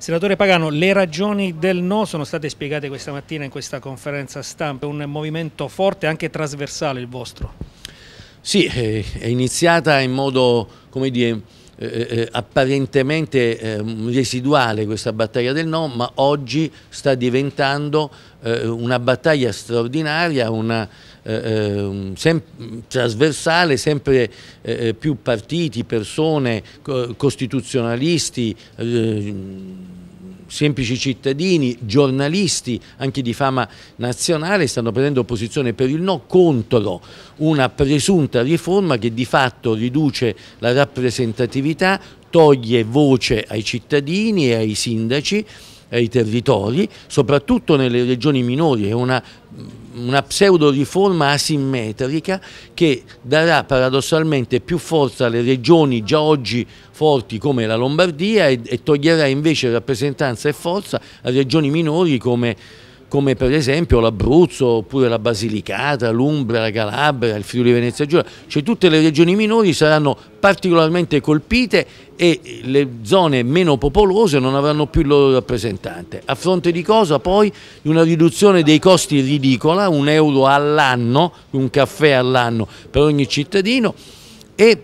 Senatore Pagano, le ragioni del no sono state spiegate questa mattina in questa conferenza stampa, un movimento forte e anche trasversale il vostro. Sì, eh, è iniziata in modo, come dire, eh, eh, apparentemente eh, residuale questa battaglia del no, ma oggi sta diventando eh, una battaglia straordinaria, una, eh, eh, sem trasversale, sempre più partiti, persone, costituzionalisti, semplici cittadini, giornalisti anche di fama nazionale stanno prendendo posizione per il no contro una presunta riforma che di fatto riduce la rappresentatività, toglie voce ai cittadini e ai sindaci, ai territori, soprattutto nelle regioni minori, è una una pseudo riforma asimmetrica che darà paradossalmente più forza alle regioni già oggi forti come la Lombardia e, e toglierà invece rappresentanza e forza a regioni minori come come per esempio l'Abruzzo oppure la Basilicata, l'Umbria, la Calabria, il Friuli Venezia Giulia, cioè tutte le regioni minori saranno particolarmente colpite e le zone meno popolose non avranno più il loro rappresentante. A fronte di cosa poi? Di una riduzione dei costi ridicola, un euro all'anno, un caffè all'anno per ogni cittadino e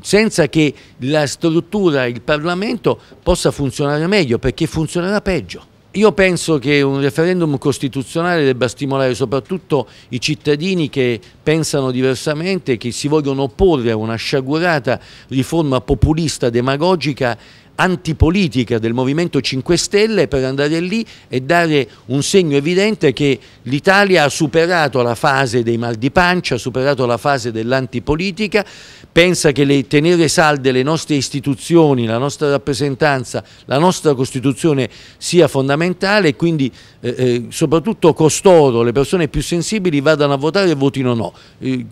senza che la struttura, il Parlamento possa funzionare meglio perché funzionerà peggio. Io penso che un referendum costituzionale debba stimolare soprattutto i cittadini che pensano diversamente, che si vogliono opporre a una sciagurata riforma populista, demagogica, antipolitica del Movimento 5 Stelle per andare lì e dare un segno evidente che l'Italia ha superato la fase dei mal di pancia, ha superato la fase dell'antipolitica, pensa che le, tenere salde le nostre istituzioni, la nostra rappresentanza, la nostra Costituzione sia fondamentale e quindi eh, eh soprattutto costoro, le persone più sensibili vadano a votare e votino no. Eh,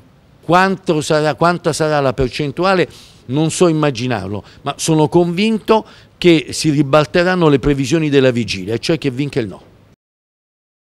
quanto sarà, quanta sarà la percentuale non so immaginarlo, ma sono convinto che si ribalteranno le previsioni della vigilia, cioè che vinca il no.